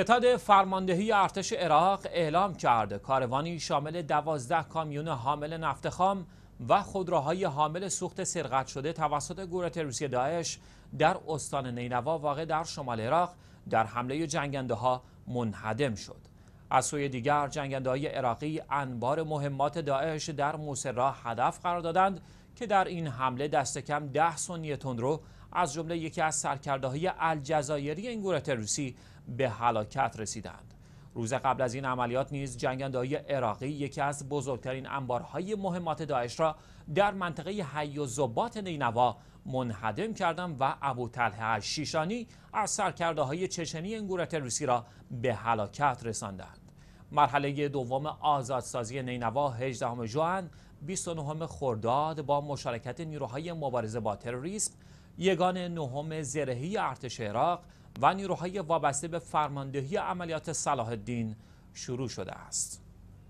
ستاد فرماندهی ارتش عراق اعلام کرد کاروانی شامل دوازده کامیون حامل نفت خام و خودروهای حامل سوخت سرقت شده توسط گروه تروریستی داعش در استان نینوا واقع در شمال عراق در حمله جنگنده ها منهدم شد. از سوی دیگر جنگندهای عراقی انبار مهمات داعش در موسرا هدف قرار دادند که در این حمله دست کم ده سنی تندرو از جمله یکی از سرکردههای الجزایری یعنی این گروه تروریستی به هلاکت رسیدند روز قبل از این عملیات نیز جنگندههای عراقی یکی از بزرگترین انبارهای مهمات داعش را در منطقه حی و زبات نینوا منهدم کردند و ابو طلحه شیشانی از سرکرده های چچنی انگورت روسی را به هلاکت رساندند مرحله دوم آزادسازی نینوا 18 ژوئن 29 خرداد با مشارکت نیروهای مبارزه با تروریسم یگان نهم زرهی ارتش عراق و نیروهای وابسته به فرماندهی عملیات صلاح الدین شروع شده است.